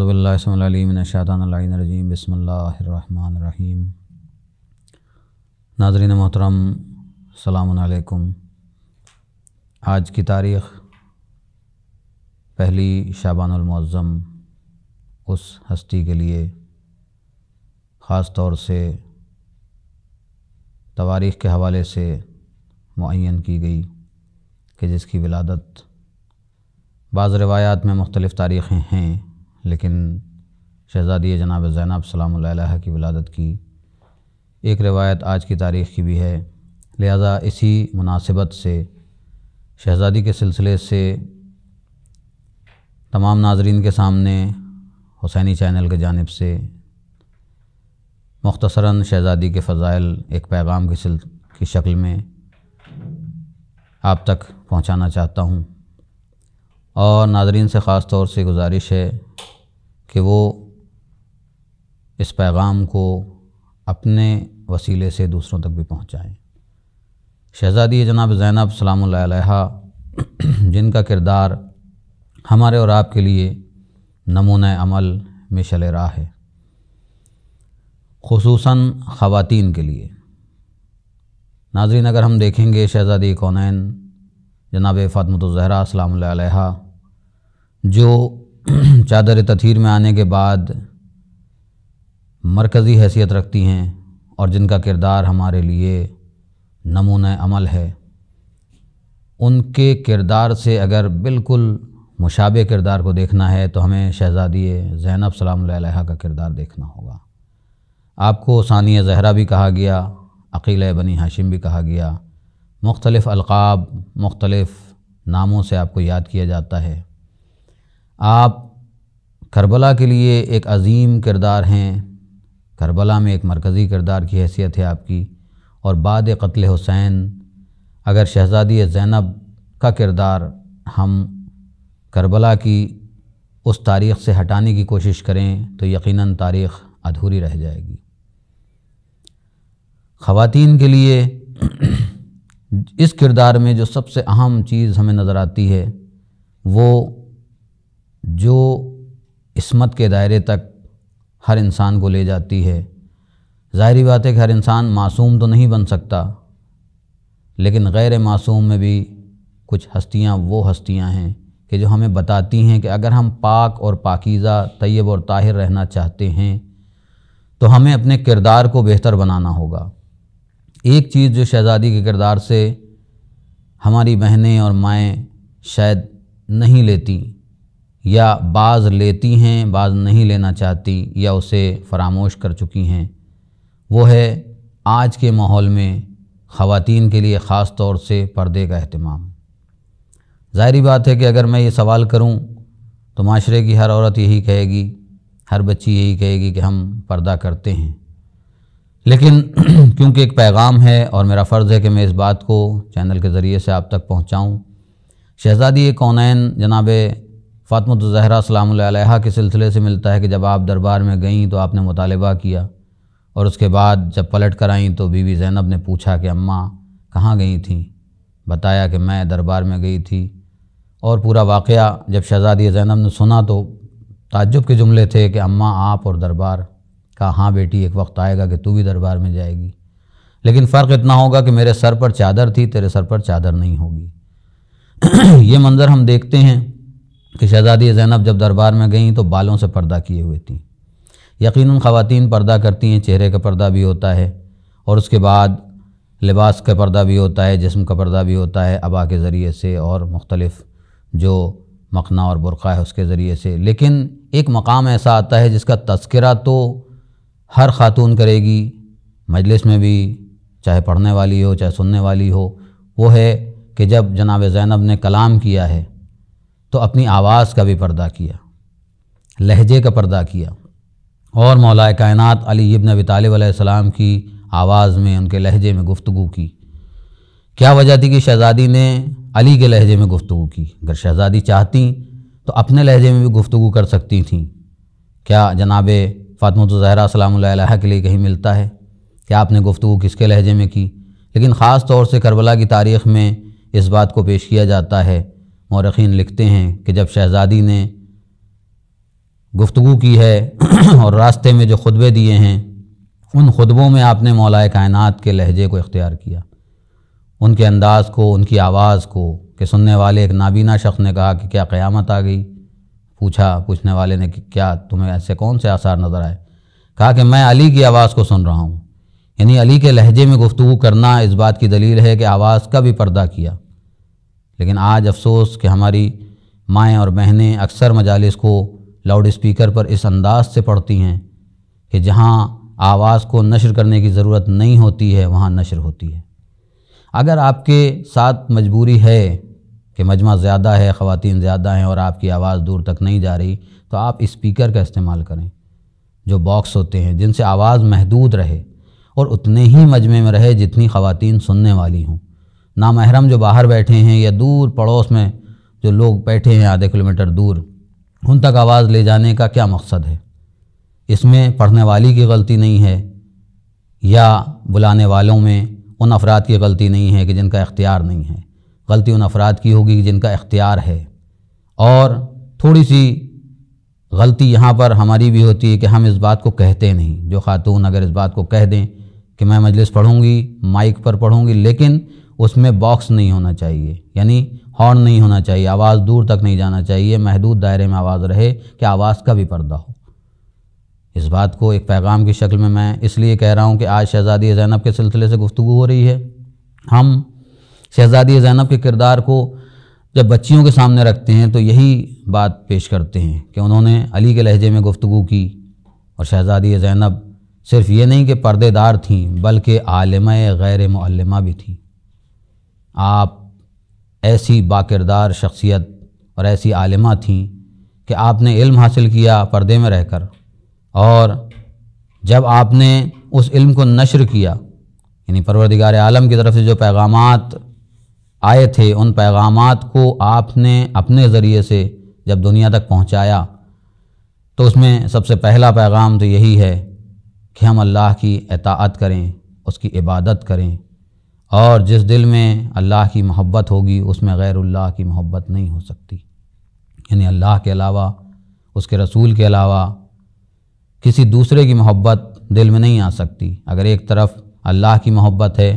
अज़बल्लाशादानजीम बसमीम नाजरीन मोहतरम सलामकुम आज की तारीख़ पहली शाबानमज़म उस हस्ती के लिए ख़ास तौर से तवारीख़ के हवाले से मुन की गई कि जिसकी विलादत बाज़ रवायात में मुख्तलिफ़ तारीख़ें हैं लेकिन शहज़ादी जनाब ज़ैनब सलाम की विलादत की एक रिवायत आज की तारीख़ की भी है लिहाजा इसी मुनासिबत से शहज़ादी के सिलसिले से तमाम नाजरीन के सामने हुसैनी चैनल के जानब से मख्तसरा शहज़ादी के फ़ज़ाइल एक पैगाम की सिल की शक्ल में आप तक पहुँचाना चाहता हूँ और नाजरीन से ख़ास तौर से गुजारिश है कि वो इस पैगाम को अपने वसीले से दूसरों तक भी पहुँचाएँ शहज़ादी जनाब ज़ैनब सलाम जिनका किरदार हमारे और आपके लिए नमून अमल मिशल राह है खसूस ख़वातीन के लिए नाजरीन अगर हम देखेंगे शहज़ादी कौन जनाब फ़ातमत ज़हरा सलाम जो चादर तथीर में आने के बाद मरकज़ी हैसियत रखती हैं और जिनका किरदार हमारे लिए नमूना अमल है उनके किरदार से अगर बिल्कुल मुशाबे किरदार को देखना है तो हमें शहज़ादी ज़ैनब सलाम का किरदार देखना होगा आपको सानिया जहरा भी कहा गया अकील बनी हाशिम भी कहा गया मुख्तलफ़ अलकाब मुख्तलफ़ नामों से आपको याद किया जाता है आप करबला के लिए एक अजीम किरदार हैं करबला में एक मरकज़ी किरदार की हैसियत है आपकी और बाद कत्ल हुसैन अगर शहज़ादी ज़ैनब का किरदार हम करबला की उस तारीख़ से हटाने की कोशिश करें तो यकीनन तारीख़ अधूरी रह जाएगी ख़वातीन के लिए इस किरदार में जो सबसे अहम चीज़ हमें नज़र आती है वो जो इसमत के दायरे तक हर इंसान को ले जाती है ज़ाहरी बात है कि हर इंसान मासूम तो नहीं बन सकता लेकिन गैर मासूम में भी कुछ हस्तियाँ वो हस्तियाँ हैं कि जो हमें बताती हैं कि अगर हम पाक और पाकिज़ा तयब और ताहिर रहना चाहते हैं तो हमें अपने किरदार को बेहतर बनाना होगा एक चीज़ जो शहज़ादी के किरदार से हमारी बहनें और माएँ शायद नहीं लेती या बाज़ लेती हैं बाज़ नहीं लेना चाहती या उसे फरामोश कर चुकी हैं वो है आज के माहौल में ख़वातीन के लिए ख़ास तौर से पर्दे का अहतमाम ज़ाहरी बात है कि अगर मैं ये सवाल करूं तो माशरे की हर औरत यही कहेगी हर बच्ची यही कहेगी कि हम पर्दा करते हैं लेकिन क्योंकि एक पैगाम है और मेरा फ़र्ज़ है कि मैं इस बात को चैनल के ज़रिए से आप तक पहुँचाऊँ शहज़ादी कौनैन जनाब फ़ातमत ज़हरा सलामल्हा के सिलसिले से मिलता है कि जब आप दरबार में गईं तो आपने मुतालबा किया और उसके बाद जब पलट कर आईं तो बीवी ज़ैनब ने पूछा कि अम्मा कहाँ गई थीं बताया कि मैं दरबार में गई थी और पूरा वाक़ जब शहज़ादी ज़ैनब ने सुना तो ताजुब के जुमले थे कि अम्मा आप और दरबार का हाँ बेटी एक वक्त आएगा कि तू भी दरबार में जाएगी लेकिन फ़र्क इतना होगा कि मेरे सर पर चादर थी तेरे सर पर चादर नहीं होगी ये मंज़र हम देखते हैं कि शहजादी ज़ैनब जब दरबार में गईं तो बालों से पर्दा किए हुए थीं यकीन ख़वातीन पर्दा करती हैं चेहरे का पर्दा भी होता है और उसके बाद लिबास का पर्दा भी होता है जिसम का पर्दा भी होता है अबा के ज़रिए से और मुख्तलफ़ जो मखना और बुरक़ा है उसके ज़रिए से लेकिन एक मकाम ऐसा आता है जिसका तस्करा तो हर खातून करेगी मजलिस में भी चाहे पढ़ने वाली हो चाहे सुनने वाली हो वो है कि जब जनाब ज़ैनब ने कलाम किया है तो अपनी आवाज़ का भी पर्दा किया लहजे का पर्दा किया और मौलाए कायनात अली इब्न अबी सलाम की आवाज़ में उनके लहजे में गुफ्तु की क्या वजह थी कि शहज़ादी ने अली के लहजे में गुफ्तु की अगर शहज़ादी चाहती तो अपने लहजे में भी गुफ्तु कर सकती थी क्या जनाब तो ज़हरा सलाम के लिए कहीं मिलता है क्या आपने गुफ्तु किसके लहजे में की लेकिन ख़ास तौर से करबला की तारीख़ में इस बात को पेश किया जाता है मौरखीन लिखते हैं कि जब शहज़ादी ने गुफ्तु की है और रास्ते में जो खुतबे दिए हैं उन खुतबों में आपने मौलाए कायनात के लहजे को इख्तियार किया उनके अंदाज़ को उनकी आवाज़ को कि सुनने वाले एक नाबीना शख्स ने कहा कि क्या क़यामत आ गई पूछा पूछने वाले ने कि क्या तुम्हें ऐसे कौन से आसार नज़र आए कहा कि मैं अली की आवाज़ को सुन रहा हूँ यानी अली के लहजे में गुफ्तु करना इस बात की दलील है कि आवाज़ का भी पर्दा किया लेकिन आज अफसोस कि हमारी माएँ और बहनें अक्सर मजालस को लाउड स्पीकर पर इस अंदाज से पढ़ती हैं कि जहाँ आवाज़ को नशर करने की ज़रूरत नहीं होती है वहाँ नशर होती है अगर आपके साथ मजबूरी है कि मजमा ज़्यादा है ख़वान ज़्यादा हैं और आपकी आवाज़ दूर तक नहीं जा रही तो आप स्पीकर का इस्तेमाल करें जो बॉक्स होते हैं जिनसे आवाज़ महदूद रहे और उतने ही मजमे में रहे जितनी ख़वान सुनने वाली हों नामहरम जो बाहर बैठे हैं या दूर पड़ोस में जो लोग बैठे हैं आधे किलोमीटर दूर उन तक आवाज़ ले जाने का क्या मकसद है इसमें पढ़ने वाली की गलती नहीं है या बुलाने वालों में उन अफराद की गलती नहीं है कि जिनका इख्तियार नहीं है गलती उन अफराद की होगी कि जिनका इख्तियार है और थोड़ी सी गलती यहाँ पर हमारी भी होती है कि हम इस बात को कहते नहीं जो खातून अगर इस बात को कह दें कि मैं मजलिस पढ़ूँगी माइक पर पढ़ूँगी लेकिन उसमें बॉक्स नहीं होना चाहिए यानी हॉर्न नहीं होना चाहिए आवाज़ दूर तक नहीं जाना चाहिए महदूद दायरे में आवाज़ रहे कि आवाज़ का भी पर्दा हो इस बात को एक पैगाम की शक्ल में मैं इसलिए कह रहा हूँ कि आज शहज़ादी जैनब के सिलसिले से गुफ्तु हो रही है हम शहज़ादी जैनब के किरदार को जब बच्चियों के सामने रखते हैं तो यही बात पेश करते हैं कि उन्होंने अली के लहजे में गुफ्तु की और शहज़ादी जैनब सिर्फ ये नहीं कि पर्देदार थी बल्कि आलम गैर मल्लमा भी थीं आप ऐसी बाकिरदार शख्सियत और ऐसी आलिमा थीं कि आपने इल्म हासिल किया पर्दे में रहकर और जब आपने उस इल्म को नशर किया यानी परवरदिगार आलम की तरफ से जो पैगाम आए थे उन पैगाम को आपने अपने ज़रिए से जब दुनिया तक पहुंचाया तो उसमें सबसे पहला पैगाम तो यही है कि हम अल्लाह की अतात करें उसकी इबादत करें और जिस दिल में अल्लाह की मोहब्बत होगी उसमें गैरुल्लाह की मोहब्बत नहीं हो सकती यानी अल्लाह के अलावा उसके रसूल के अलावा किसी दूसरे की मोहब्बत दिल में नहीं आ सकती अगर एक तरफ अल्लाह की मोहब्बत है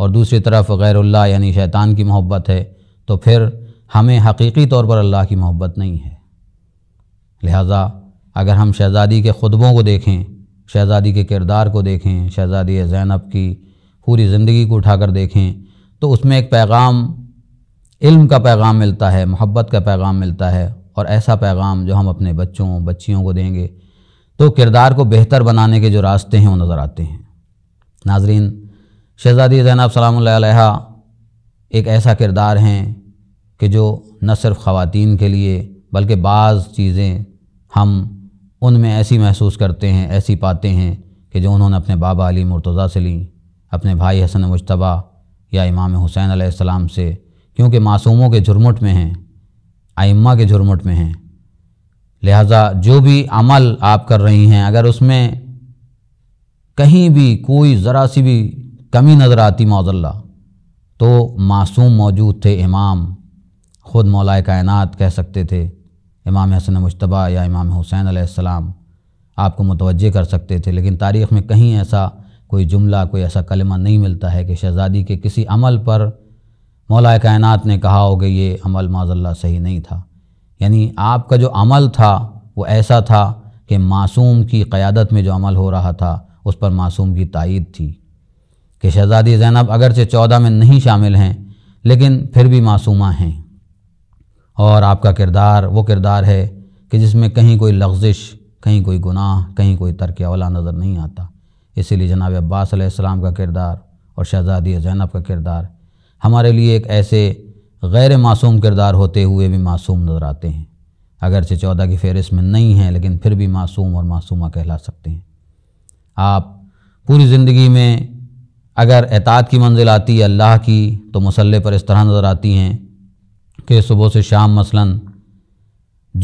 और दूसरी तरफ गैरुल्लाह यानी शैतान की मोहब्बत है तो फिर हमें हकीकी तौर पर अल्लाह की मोहब्बत नहीं है लिहाजा अगर हम शहज़ादी के खुतबों को देखें शहज़ादी के किरदार को देखें शहज़ादी ज़ैनब की पूरी ज़िंदगी को उठाकर देखें तो उसमें एक पैगाम इल्म का पैगाम मिलता है मोहब्बत का पैगाम मिलता है और ऐसा पैगाम जो हम अपने बच्चों बच्चियों को देंगे तो किरदार को बेहतर बनाने के जो रास्ते हैं वो नज़र आते हैं नाजरीन शहज़ादी जैनब सलाम एक ऐसा किरदार हैं कि जो न सिर्फ ख़वान के लिए बल्कि बाज़ चीज़ें हम उनमें ऐसी महसूस करते हैं ऐसी पाते हैं कि जो उन्होंने अपने बाबा अली मुर्तज़ा से लीं अपने भाई हसन मुशतबा या इमाम हुसैन आसमाम से क्योंकि मासूमों के झुरमुट में हैं आइम्मा के झुरमुट में हैं लिहाजा जो भी अमल आप कर रही हैं अगर उसमें कहीं भी कोई ज़रा सी भी कमी नज़र आती मौजल्ला तो मासूम मौजूद थे इमाम ख़ुद मौलाए कायनात कह सकते थे इमाम हसन मुशतबा या इमाम हुसैन आसमाम आपको मुतवजह कर सकते थे लेकिन तारीख़ में कहीं ऐसा कोई जुमला कोई ऐसा कलमा नहीं मिलता है कि शहज़ादी के किसी अमल पर मौला कायनात ने कहा हो कि ये अमल माजल्ला सही नहीं था यानी आपका जो अमल था वो ऐसा था कि मासूम की क़्यादत में जो अमल हो रहा था उस पर मासूम की तायद थी कि शहज़ादी ज़ैनब अगरचे चौदह में नहीं शामिल हैं लेकिन फिर भी मासूमा हैं और आपका किरदार वो किरदार है कि जिसमें कहीं कोई लफ्ज़िश कहीं कोई गुनाह कहीं कोई तरक अवला नज़र नहीं आता इसीलिए जनाब अब्बास अलैहिस्सलाम का किरदार और शहज़ादी जैनब का किरदार हमारे लिए एक ऐसे गैर मासूम किरदार होते हुए भी मासूम नज़र आते हैं अगरचे चौदह की फहरिस्त में नहीं हैं लेकिन फिर भी मासूम और मासूमा कहला सकते हैं आप पूरी ज़िंदगी में अगर एतात की मंजिल आती है अल्लाह की तो मसल्ले पर इस तरह नज़र आती हैं कि सुबह से शाम मसलन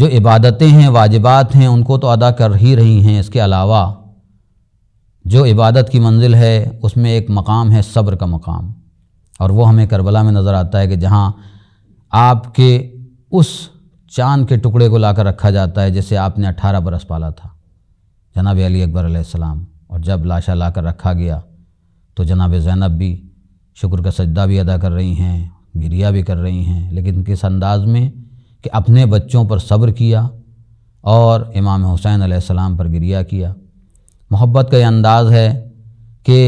जो इबादतें हैं वाजिबात हैं उनको तो अदा कर ही रही हैं इसके अलावा जो इबादत की मंजिल है उसमें एक मकाम है सब्र का मकाम और वो हमें करबला में नज़र आता है कि जहाँ आपके उस चांद के टुकड़े को लाकर रखा जाता है जिसे आपने 18 बरस पाला था जनाब अली अकबर आसमाम और जब लाशा लाकर रखा गया तो जनाब जैनब भी शुक्र का सजदा भी अदा कर रही हैं गिरिया भी कर रही हैं लेकिन किस अंदाज़ में कि अपने बच्चों पर सब्र किया और इमाम हुसैन आसमाम पर गिरिया किया मोहब्बत का ये अंदाज़ है कि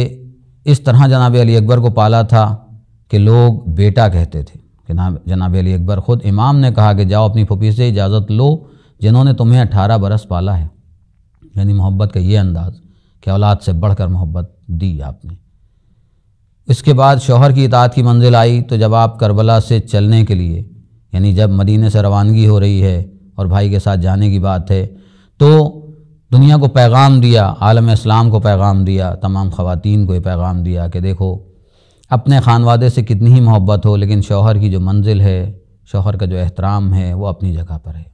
इस तरह जनाब अली अकबर को पाला था कि लोग बेटा कहते थे कि ना जनाब अली अकबर ख़ुद इमाम ने कहा कि जाओ अपनी फूफी से इजाज़त लो जिन्होंने तुम्हें अठारह बरस पाला है यानी मोहब्बत का ये अंदाज़ कि औलाद से बढ़कर मोहब्बत दी आपने इसके बाद शोहर की इतात की मंजिल आई तो जब आप करबला से चलने के लिए यानी जब मदीने से रवानगी हो रही है और भाई के साथ जाने की बात है तो दुनिया को पैगाम दिया आलम इस्लाम को पैगाम दिया तमाम ख़वातीन को ये पैगाम दिया कि देखो अपने खानवादे से कितनी ही मोहब्बत हो लेकिन शौहर की जो मंजिल है शौहर का जो एहतराम है वो अपनी जगह पर है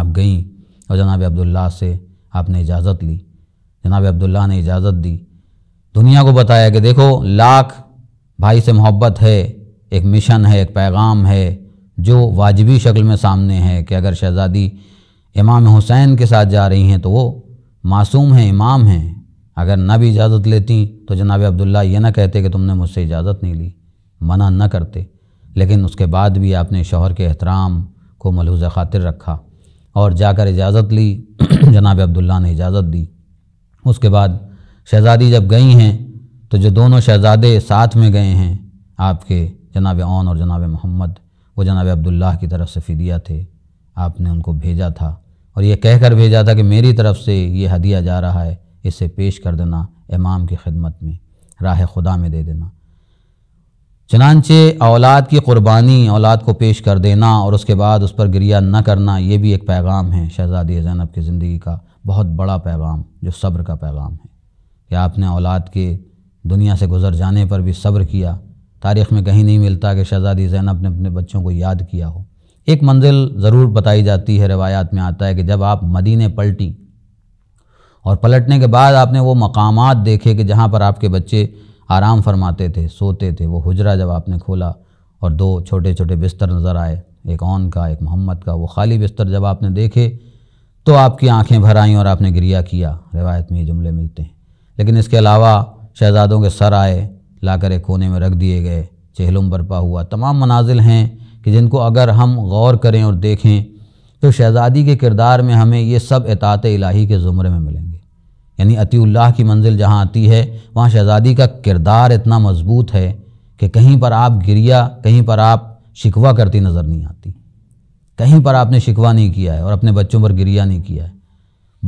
आप गईं और जनाब अब्दुल्ला से आपने इजाज़त ली जनाब अब्दुल्ला ने इजाज़त दी दुनिया को बताया कि देखो लाख भाई से मोहब्बत है एक मिशन है एक पैगाम है जो वाजबी शक्ल में सामने है कि अगर शहज़ादी इमाम हुसैन के साथ जा रही हैं तो वो मासूम हैं इमाम हैं अगर ना भी इजाज़त लेती तो जनाब अब्दुल्ला ये ना कहते कि तुमने मुझसे इजाज़त नहीं ली मना न करते लेकिन उसके बाद भी आपने शोहर के एहतराम को मलहूज खातिर रखा और जाकर इजाज़त ली जनाब अब्दुल्ला ने इजाज़त दी उसके बाद शहज़ादी जब गई हैं तो जो दोनों शहज़ादे साथ में गए हैं आपके जनाब ओन और जनाब मोहम्मद वो जनाब अब्दुल्ला की तरफ से फ़िदिया थे आपने उनको भेजा था और ये कहकर भेजा था कि मेरी तरफ से ये हदिया जा रहा है इसे पेश कर देना इमाम की खिदमत में राह खुदा में दे देना चनानचे औलाद की क़ुरबानी औलाद को पेश कर देना और उसके बाद उस पर गिरिया न करना ये भी एक पैगाम है शहज़ादी जैनब की ज़िंदगी का बहुत बड़ा पैगाम जो सब्र का पैगाम है कि आपने औलाद के दुनिया से गुजर जाने पर भी सब्र किया तारीख़ में कहीं नहीं मिलता कि शहज़ादी जैनब ने अपने बच्चों को याद किया हो एक मंजिल ज़रूर बताई जाती है रवायात में आता है कि जब आप मदीने पलटी और पलटने के बाद आपने वो मकामात देखे कि जहाँ पर आपके बच्चे आराम फरमाते थे सोते थे वो हुजरा जब आपने खोला और दो छोटे छोटे बिस्तर नज़र आए एक ओन का एक मोहम्मद का वो खाली बिस्तर जब आपने देखे तो आपकी आंखें भर आईं और आपने गिरिया किया रिवायत में ये जुमले मिलते हैं लेकिन इसके अलावा शहजादों के सर आए लाकर एक कोने में रख दिए गए चहलुम बरपा हुआ तमाम मनाजिल हैं कि जिनको अगर हम गौर करें और देखें तो शहज़ादी के किरदार में हमें ये सब एतात इलाही के ज़ुमरे में मिलेंगे यानी अतील्ला की मंजिल जहाँ आती है वहाँ शहज़ादी का किरदार इतना मज़बूत है कि कहीं पर आप गिरिया कहीं पर आप शिकवा करती नज़र नहीं आती कहीं पर आपने शिकवा नहीं किया है और अपने बच्चों पर गिरिया नहीं किया है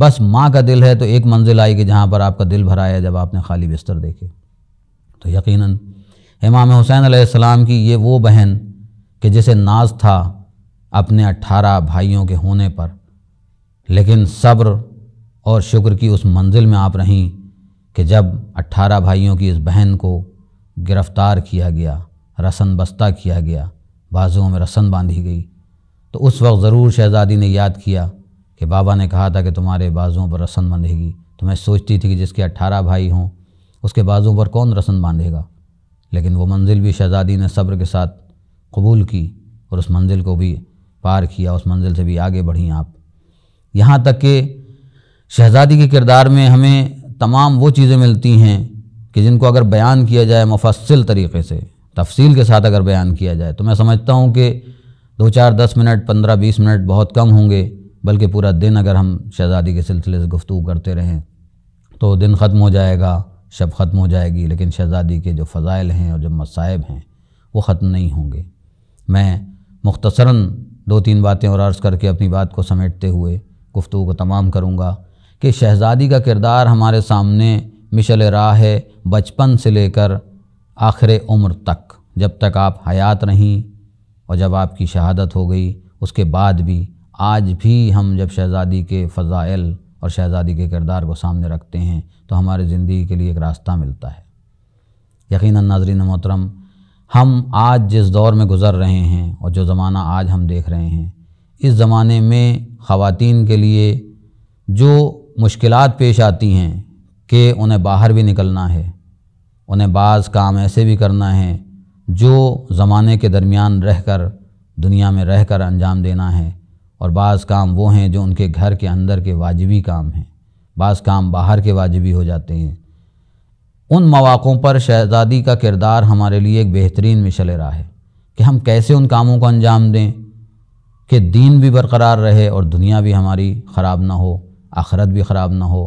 बस माँ का दिल है तो एक मंजिल आई कि जहाँ पर आपका दिल भरा है जब आपने खाली बिस्तर देखे तो यकीनन इमाम हुसैन आसमाम की ये वो बहन कि जिसे नाज था अपने अट्ठारह भाइयों के होने पर लेकिन सब्र और शुक्र की उस मंजिल में आप रहीं कि जब अट्ठारह भाइयों की इस बहन को गिरफ्तार किया गया रसन बस्ता किया गया बाजुओं में रसन बांधी गई तो उस वक्त ज़रूर शहज़ादी ने याद किया कि बाबा ने कहा था कि तुम्हारे बाजुओं पर रसन बांधेगी तो मैं सोचती थी कि जिसके अट्ठारह भाई हों उसके बाजुओं पर कौन रसन बांधेगा लेकिन वो मंजिल भी शहज़ादी ने सब्र के साथ कबूल की और उस मंजिल को भी पार किया उस मंजिल से भी आगे बढ़ी आप यहाँ तक कि शहज़ादी के किरदार में हमें तमाम वो चीज़ें मिलती हैं कि जिनको अगर बयान किया जाए मुफसल तरीके से तफसील के साथ अगर बयान किया जाए तो मैं समझता हूँ कि दो चार दस मिनट पंद्रह बीस मिनट बहुत कम होंगे बल्कि पूरा दिन अगर हम शहज़ादी के सिलसिले से गुफ्तु करते रहें तो दिन ख़त्म हो जाएगा शब ख़त्म हो जाएगी लेकिन शहज़ादी के जो फ़ज़ाइल हैं और जो मसाइब हैं वो ख़त्म नहीं होंगे मैं मुख्तसरन दो तीन बातें और अर्ज़ करके अपनी बात को समेटते हुए गुफ्तु को तमाम करूँगा कि शहज़ादी का किरदार हमारे सामने मिशल राह है बचपन से लेकर आखिर उम्र तक जब तक आप हयात रहीं और जब आपकी शहादत हो गई उसके बाद भी आज भी हम जब शहज़ादी के फ़ज़ाइल और शहज़ादी के किरदार को सामने रखते हैं तो हमारे ज़िंदगी के लिए एक रास्ता मिलता है यकीन नाजरीन मोहतरम हम आज जिस दौर में गुज़र रहे हैं और जो ज़माना आज हम देख रहे हैं इस ज़माने में ख़वातीन के लिए जो मुश्किल पेश आती हैं कि उन्हें बाहर भी निकलना है उन्हें बाज़ काम ऐसे भी करना है जो ज़माने के दरमियान रह कर दुनिया में रह कर अंजाम देना है और बाज़ काम वो हैं जो उनके घर के अंदर के वाजिबी काम हैं बाज़ काम बाहर के वाजिबी हो जाते हैं उन मौाक़ों पर शहज़ादी का किरदार हमारे लिए एक बेहतरीन मिशल रहा है कि हम कैसे उन कामों को अंजाम दें कि दीन भी बरकरार रहे और दुनिया भी हमारी ख़राब ना हो आखरत भी ख़राब ना हो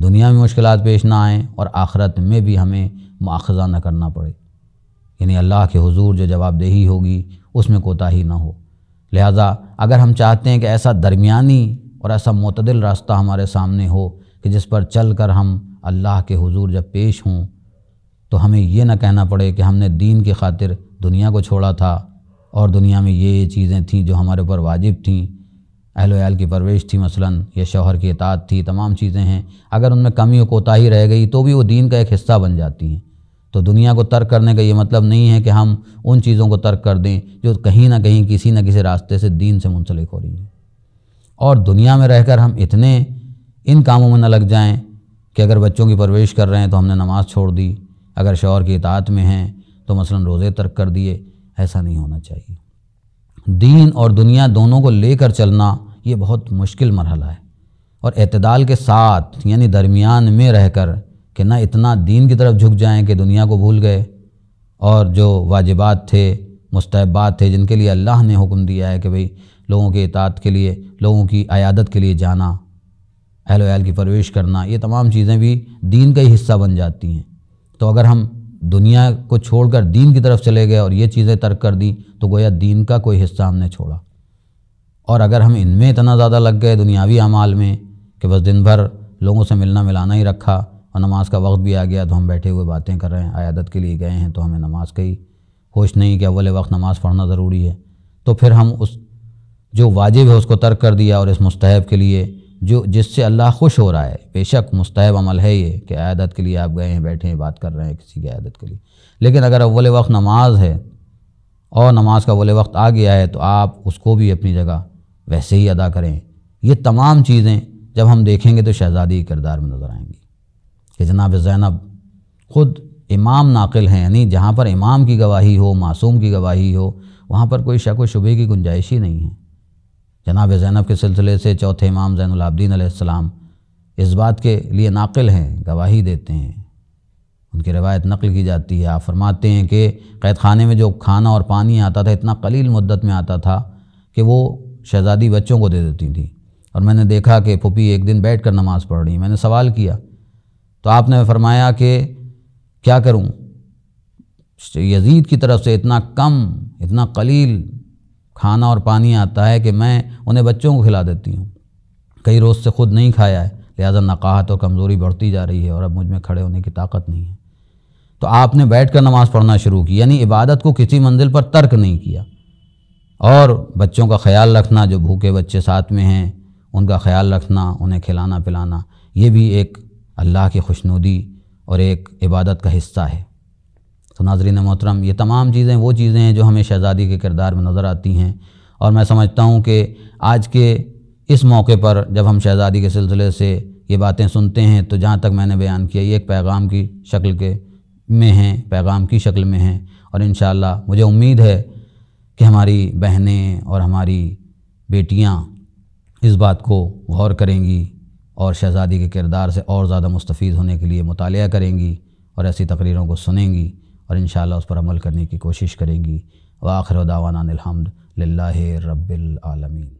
दुनिया में मुश्किल पेश ना आएँ और आखरत में भी हमें मुआजा ना करना पड़े यानी अल्लाह के हजूर जो जवाबदेही होगी उसमें कोताही ना हो लिहाजा अगर हम चाहते हैं कि ऐसा दरमिया और ऐसा मतदिल रास्ता हमारे सामने हो कि जिस पर चल कर हम अल्लाह के हुजूर जब पेश हों तो हमें ये ना कहना पड़े कि हमने दीन की खातिर दुनिया को छोड़ा था और दुनिया में ये ये चीज़ें थीं जो हमारे ऊपर वाजिब थीं अहल वयाल की परवेश थी मसलन या शौहर की इतात थी तमाम चीज़ें हैं अगर उनमें कमी व कोताही रह गई तो भी वो दीन का एक हिस्सा बन जाती हैं तो दुनिया को तर्क करने का ये मतलब नहीं है कि हम उन चीज़ों को तर्क कर दें जो कहीं ना कहीं किसी न किसी रास्ते से दीन से मुंसलिक हो रही हैं और दुनिया में रहकर हम इतने इन कामों में न लग जाएँ कि अगर बच्चों की परवरिश कर रहे हैं तो हमने नमाज़ छोड़ दी अगर शौहर की इतात में हैं तो मसलन रोज़े तर्क कर दिए ऐसा नहीं होना चाहिए दीन और दुनिया दोनों को लेकर चलना ये बहुत मुश्किल मरहला है और अतदाल के साथ यानी दरमियान में रहकर कि ना इतना दीन की तरफ झुक जाएं कि दुनिया को भूल गए और जो वाजिबात थे मुस्तबात थे जिनके लिए अल्लाह ने हुक्म दिया है कि भाई लोगों के इतात के लिए लोगों की अयादत के लिए जाना अहल वैल की परवेश करना ये तमाम चीज़ें भी दीन का ही हिस्सा बन जाती हैं तो अगर हम दुनिया को छोड़कर दीन की तरफ चले गए और ये चीज़ें तर्क कर दी तो गोया दीन का कोई हिस्सा हमने छोड़ा और अगर हम इनमें इतना ज़्यादा लग गए दुनियावी अमाल में कि बस दिन भर लोगों से मिलना मिलाना ही रखा और नमाज़ का वक्त भी आ गया तो हम बैठे हुए बातें कर रहे हैं आयादत के लिए गए हैं तो हमें नमाज का ही होश नहीं कि अव्वल वक्त नमाज़ पढ़ना ज़रूरी है तो फिर हम उस जो वाजिब है उसको तर्क कर दिया और इस मुस्तहब के लिए जो जिससे अल्लाह खुश हो रहा है बेशक मुस्तैब अमल है ये कि आदत के लिए आप गए हैं बैठे हैं बात कर रहे हैं किसी की आदत के लिए लेकिन अगर अव्वल वक्त नमाज है और नमाज का अव्वल वक्त आ गया है तो आप उसको भी अपनी जगह वैसे ही अदा करें ये तमाम चीज़ें जब हम देखेंगे तो शहज़ादी किरदार में नज़र आएंगी कि जनाब जैनब खुद इमाम नाकिल हैं यानी जहाँ पर इमाम की गवाही हो मासूम की गवाही हो वहाँ पर कोई शक व शुबे की गुंजाइश ही नहीं है जनाब ज़ैनब के सिलसिले से चौथे इमाम ज़ैनलाब्दीन आसमाम इस बात के लिए नाकिल हैं गवाही देते हैं उनकी रवायत नकल की जाती है आप फरमाते हैं कि कैद खाने में जो खाना और पानी आता था इतना कलील मुद्दत में आता था कि वो शहज़ादी बच्चों को दे देती थी और मैंने देखा कि पुपी एक दिन बैठ कर नमाज़ पढ़ रही मैंने सवाल किया तो आपने फरमाया कि क्या करूँ यजीद की तरफ से इतना कम इतना कलील खाना और पानी आता है कि मैं उन्हें बच्चों को खिला देती हूँ कई रोज़ से ख़ुद नहीं खाया है लिहाजा नकाहत और कमज़ोरी बढ़ती जा रही है और अब मुझ में खड़े होने की ताकत नहीं है तो आपने बैठ कर नमाज़ पढ़ना शुरू की यानी इबादत को किसी मंजिल पर तर्क नहीं किया और बच्चों का ख्याल रखना जो भूखे बच्चे साथ में हैं उनका ख्याल रखना उन्हें खिलाना पिलाना ये भी एक अल्लाह की खुशनुदी और एक इबादत का हिस्सा है तो नाजरीन मोहतरम ये तमाम चीज़ें वो चीज़ें हैं जो हमें शहज़ादी के किरदार में नज़र आती हैं और मैं समझता हूँ कि आज के इस मौके पर जब हम शहज़ादी के सिलसिले से ये बातें सुनते हैं तो जहाँ तक मैंने बयान किया ये एक पैगाम की शक्ल के में हैं पैगाम की शक्ल में हैं और इन मुझे उम्मीद है कि हमारी बहनें और हमारी बेटियाँ इस बात को गौर करेंगी और शहज़ादी के किरदार से और ज़्यादा मुस्तफ़ होने के लिए मुताल करेंगी और ऐसी तकरीरों को सुनेंगी और इन उस पर अमल करने की कोशिश करेंगी वाखिर दावाना अलहमद ला रबालमीन